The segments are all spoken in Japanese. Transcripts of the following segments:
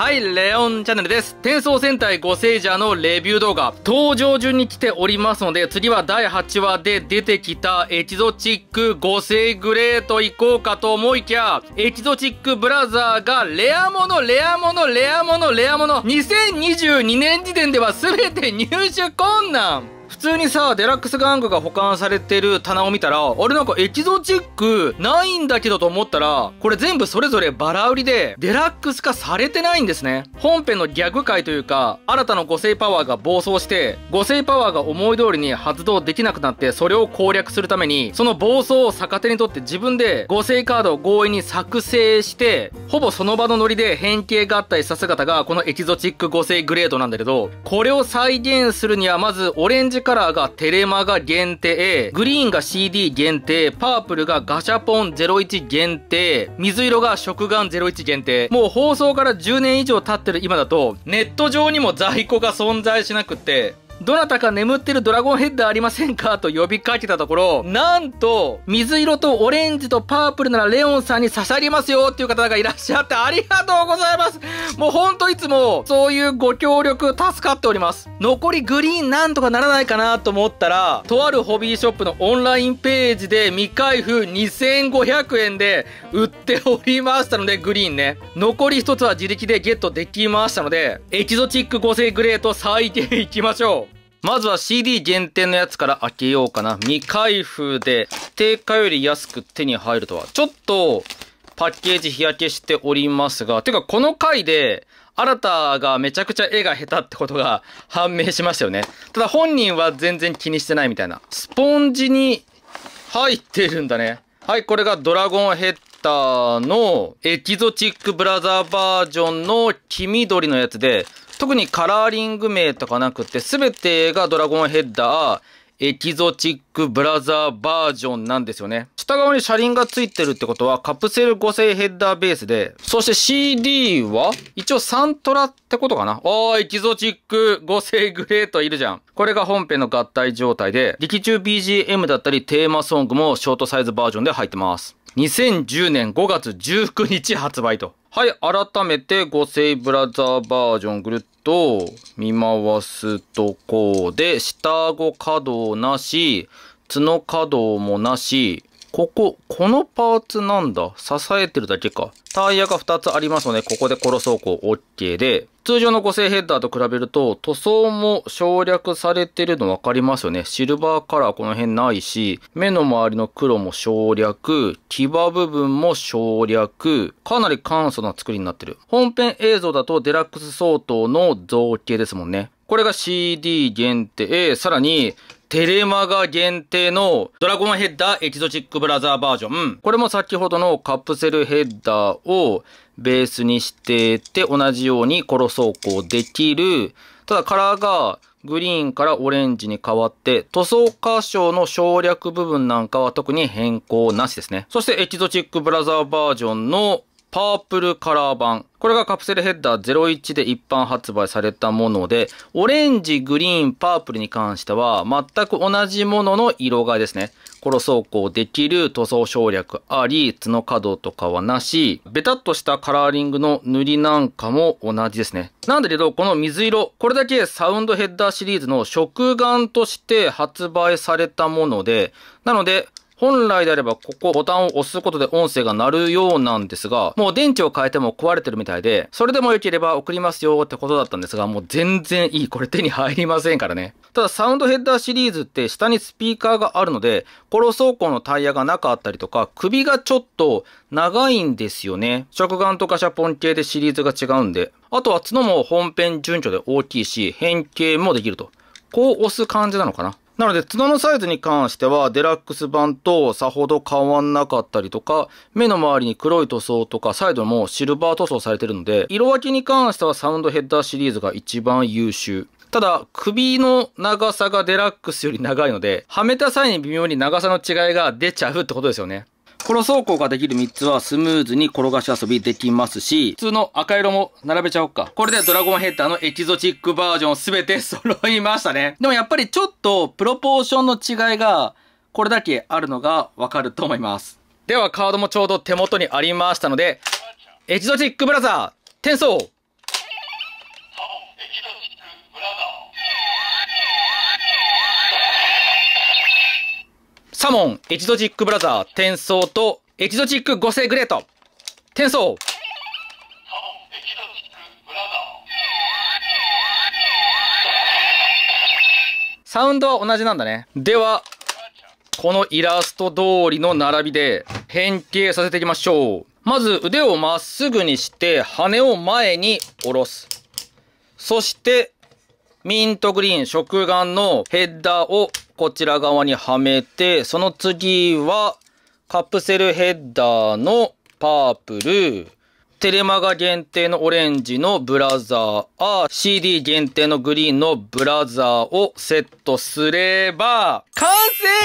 はい、レオンチャンネルです。転送戦隊ゴセイジャーのレビュー動画、登場順に来ておりますので、次は第8話で出てきたエキゾチックゴセイグレート行こうかと思いきや、エキゾチックブラザーがレアもの、レアもの、レアもの、レアもの、2022年時点では全て入手困難普通にさ、デラックス玩具が保管されてる棚を見たら、あれなんかエキゾチックないんだけどと思ったら、これ全部それぞれバラ売りで、デラックス化されてないんですね。本編のギャグ界というか、新たな五星パワーが暴走して、五星パワーが思い通りに発動できなくなって、それを攻略するために、その暴走を逆手にとって自分で五星カードを強引に作成して、ほぼその場のノリで変形合体した姿が、このエキゾチック五星グレードなんだけど、これを再現するには、まずオレンジカラーがテレマが限定、グリーンが CD 限定、パープルがガシャポン01限定、水色が食玩01限定。もう放送から10年以上経ってる今だと、ネット上にも在庫が存在しなくって、どなたか眠ってるドラゴンヘッダーありませんかと呼びかけたところ、なんと、水色とオレンジとパープルならレオンさんに刺さりますよっていう方がいらっしゃってありがとうございますもうほんといつも、そういうご協力助かっております。残りグリーンなんとかならないかなと思ったら、とあるホビーショップのオンラインページで未開封2500円で売っておりましたので、グリーンね。残り一つは自力でゲットできましたので、エキゾチック合成グレート最低いきましょう。まずは CD 限定のやつから開けようかな。未開封で、定価より安く手に入るとは。ちょっと、パッケージ日焼けしておりますが、てかこの回で、新たがめちゃくちゃ絵が下手ってことが判明しましたよね。ただ本人は全然気にしてないみたいな。スポンジに入ってるんだね。はい、これがドラゴンヘッダーのエキゾチックブラザーバージョンの黄緑のやつで、特にカラーリング名とかなくて、すべてがドラゴンヘッダー、エキゾチックブラザーバージョンなんですよね。下側に車輪がついてるってことはカプセル5製ヘッダーベースで、そして CD は一応サントラってことかなおー、エキゾチック5製グレートいるじゃん。これが本編の合体状態で、劇中 BGM だったりテーマソングもショートサイズバージョンで入ってます。2010年5月19日発売と。はい、改めて、セ星ブラザーバージョンぐるっと見回すとこうで、下顎稼働なし、角稼働もなし、ここ、このパーツなんだ。支えてるだけか。タイヤが2つありますので、ここで殺そう、こう、OK で、通常の5製ヘッダーと比べると、塗装も省略されてるの分かりますよね。シルバーカラーこの辺ないし、目の周りの黒も省略、牙部分も省略、かなり簡素な作りになってる。本編映像だとデラックス相当の造形ですもんね。これが CD 限定、さらに、テレマガ限定のドラゴンヘッダーエキゾチックブラザーバージョン。これも先ほどのカプセルヘッダーをベースにしてて同じようにコロ走行できる。ただカラーがグリーンからオレンジに変わって、塗装箇所の省略部分なんかは特に変更なしですね。そしてエキゾチックブラザーバージョンのパープルカラー版。これがカプセルヘッダー01で一般発売されたもので、オレンジ、グリーン、パープルに関しては、全く同じものの色替えですね。コロ走行できる塗装省略あり、角角とかはなし、ベタっとしたカラーリングの塗りなんかも同じですね。なんだけど、この水色、これだけサウンドヘッダーシリーズの食玩として発売されたもので、なので、本来であればここボタンを押すことで音声が鳴るようなんですが、もう電池を変えても壊れてるみたいで、それでも良ければ送りますよってことだったんですが、もう全然いい。これ手に入りませんからね。ただサウンドヘッダーシリーズって下にスピーカーがあるので、この走行のタイヤがなかったりとか、首がちょっと長いんですよね。食眼とかシャポン系でシリーズが違うんで。あとは角も本編順序で大きいし、変形もできると。こう押す感じなのかななので、角のサイズに関しては、デラックス版とさほど変わんなかったりとか、目の周りに黒い塗装とか、サイドもシルバー塗装されてるので、色分けに関してはサウンドヘッダーシリーズが一番優秀。ただ、首の長さがデラックスより長いので、はめた際に微妙に長さの違いが出ちゃうってことですよね。この走行ができる3つはスムーズに転がし遊びできますし、普通の赤色も並べちゃおうか。これでドラゴンヘッダーのエキゾチックバージョンすべて揃いましたね。でもやっぱりちょっとプロポーションの違いがこれだけあるのがわかると思います。ではカードもちょうど手元にありましたので、エキゾチックブラザー、転送サモン、エキゾチックブラザー、転送と、エキゾチック五世グレート。転送サウンドは同じなんだね。では、このイラスト通りの並びで変形させていきましょう。まず腕をまっすぐにして、羽を前に下ろす。そして、ミントグリーン食玩のヘッダーをこちら側にはめて、その次はカプセルヘッダーのパープル、テレマガ限定のオレンジのブラザー、CD 限定のグリーンのブラザーをセットすれば、完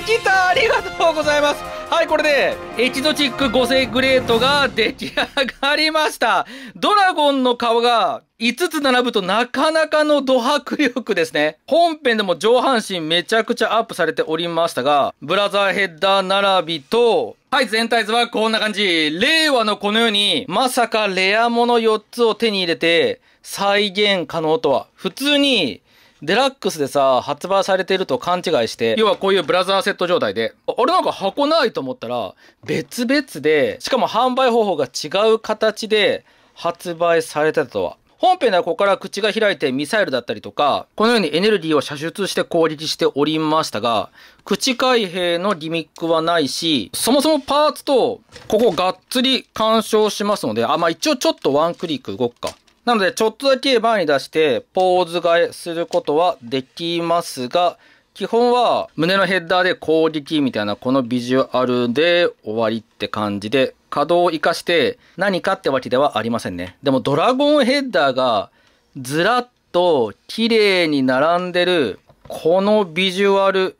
成ギターありがとうございますはい、これで、エチゾチック5世グレートが出来上がりました。ドラゴンの顔が5つ並ぶとなかなかのド迫力ですね。本編でも上半身めちゃくちゃアップされておりましたが、ブラザーヘッダー並びと、はい、全体図はこんな感じ。令和のこのように、まさかレアもの4つを手に入れて、再現可能とは、普通にデラックスでさ、発売されていると勘違いして、要はこういうブラザーセット状態で、あれなんか箱ないと思ったら、別々で、しかも販売方法が違う形で発売されてたとは。本編ではここから口が開いてミサイルだったりとか、このようにエネルギーを射出して攻撃しておりましたが、口開閉のギミックはないし、そもそもパーツと、ここがっつり干渉しますので、あ、まあ一応ちょっとワンクリック動くか。なので、ちょっとだけ前に出して、ポーズ替えすることはできますが、基本は胸のヘッダーで攻撃みたいなこのビジュアルで終わりって感じで可動を活かして何かってわけではありませんね。でもドラゴンヘッダーがずらっと綺麗に並んでるこのビジュアル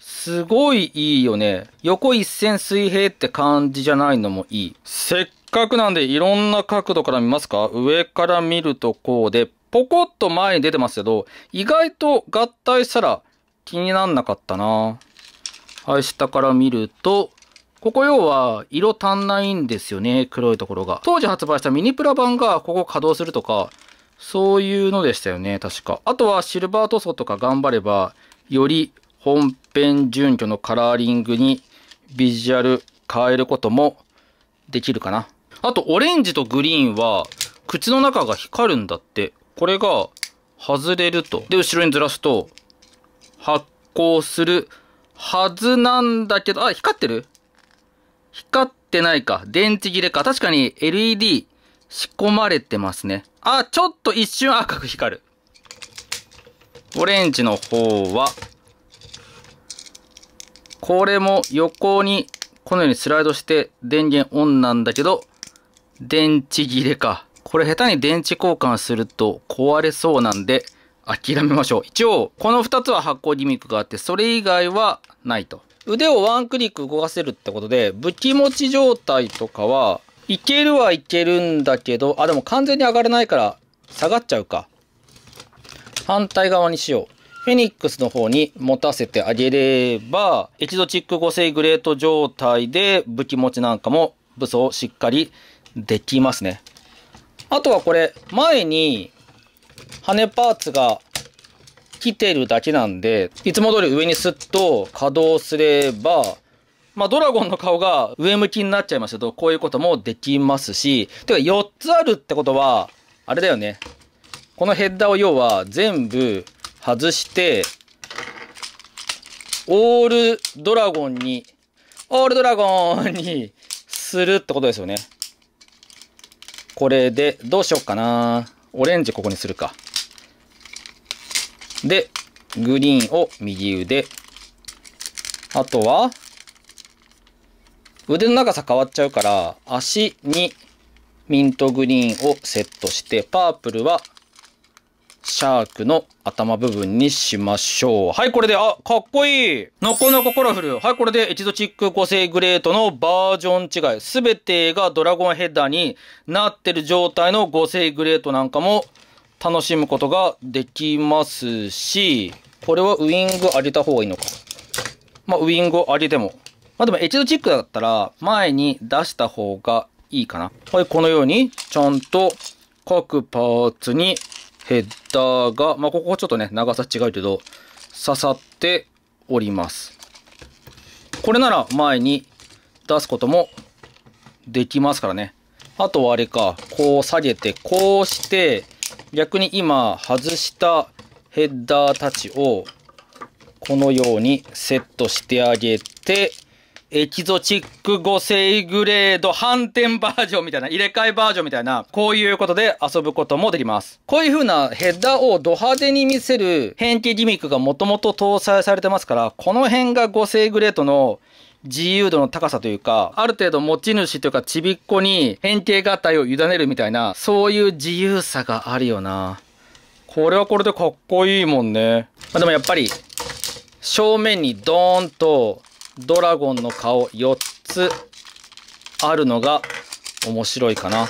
すごいいいよね。横一線水平って感じじゃないのもいい。せっくなんでいろんな角度から見ますか上から見るとこうで、ポコッと前に出てますけど、意外と合体したら気になんなかったなはい、下から見ると、ここ要は色足んないんですよね、黒いところが。当時発売したミニプラ版がここ稼働するとか、そういうのでしたよね、確か。あとはシルバー塗装とか頑張れば、より本編準拠のカラーリングにビジュアル変えることもできるかな。あと、オレンジとグリーンは、口の中が光るんだって。これが、外れると。で、後ろにずらすと、発光するはずなんだけど、あ、光ってる光ってないか。電池切れか。確かに LED 仕込まれてますね。あ、ちょっと一瞬赤く光る。オレンジの方は、これも横にこのようにスライドして電源オンなんだけど、電池切れか。これ下手に電池交換すると壊れそうなんで諦めましょう。一応、この2つは発光ギミックがあって、それ以外はないと。腕をワンクリック動かせるってことで、武器持ち状態とかは、いけるはいけるんだけど、あ、でも完全に上がらないから下がっちゃうか。反対側にしよう。フェニックスの方に持たせてあげれば、エキゾチック5成グレート状態で武器持ちなんかも武装をしっかりできますね。あとはこれ、前に羽パーツが来てるだけなんで、いつも通り上にスッと稼働すれば、まあ、ドラゴンの顔が上向きになっちゃいますけど、こういうこともできますし、てか4つあるってことは、あれだよね。このヘッダーを要は全部外して、オールドラゴンに、オールドラゴンにするってことですよね。これで、どうしようかな。オレンジここにするか。で、グリーンを右腕。あとは、腕の長さ変わっちゃうから、足にミントグリーンをセットして、パープルはシャークの頭部分にしましょう。はい、これで、あ、かっこいいなかなかカラフル。はい、これでエチゾチック個性グレートのバージョン違い。すべてがドラゴンヘッダーになってる状態の合成グレートなんかも楽しむことができますし、これはウイング上げた方がいいのか。まあ、ウィングを上げても。まあ、でもエチゾチックだったら前に出した方がいいかな。はい、このようにちゃんと各パーツにヘッダーが、まあ、ここちょっとね、長さ違うけど、刺さっております。これなら前に出すこともできますからね。あとはあれか、こう下げて、こうして、逆に今外したヘッダーたちを、このようにセットしてあげて、エキゾチック5世グレード反転バージョンみたいな、入れ替えバージョンみたいな、こういうことで遊ぶこともできます。こういう風なヘッダーをド派手に見せる変形ギミックがもともと搭載されてますから、この辺が5世グレードの自由度の高さというか、ある程度持ち主というかちびっこに変形合体を委ねるみたいな、そういう自由さがあるよな。これはこれでかっこいいもんね。まあ、でもやっぱり、正面にドーンとドラゴンの顔4つあるのが面白いかな。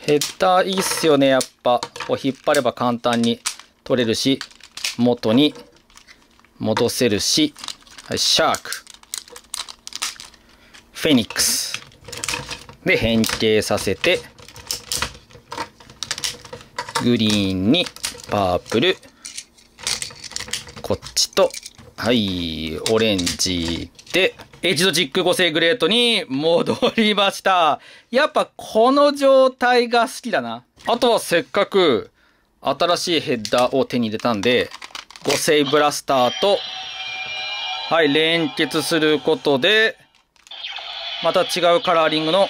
ヘッダーいいっすよね、やっぱ。こう引っ張れば簡単に取れるし、元に戻せるし、はい、シャーク。フェニックス。で、変形させて、グリーンにパープル、こっちとはい、オレンジで、エチドジック合成グレートに戻りました。やっぱこの状態が好きだな。あとはせっかく新しいヘッダーを手に入れたんで、5。星ブラスターと、はい、連結することで、また違うカラーリングの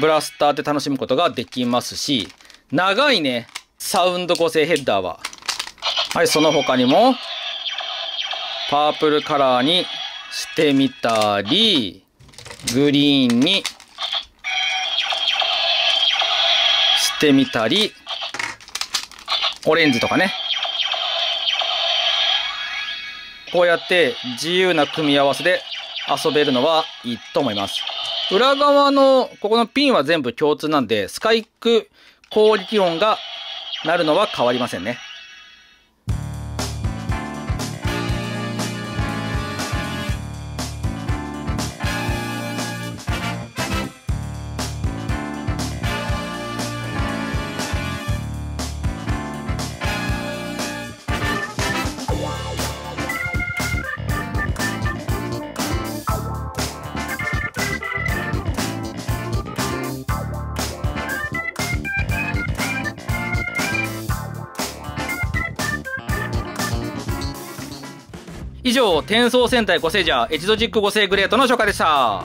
ブラスターで楽しむことができますし、長いね、サウンド構成ヘッダーははい、その他にも、パープルカラーにしてみたり、グリーンにしてみたり、オレンジとかね。こうやって自由な組み合わせで遊べるのはいいと思います。裏側のここのピンは全部共通なんで、スカイク攻撃音がなるのは変わりませんね。以上、転送戦隊5世じゃエチゾチック5世グレートの紹介でした。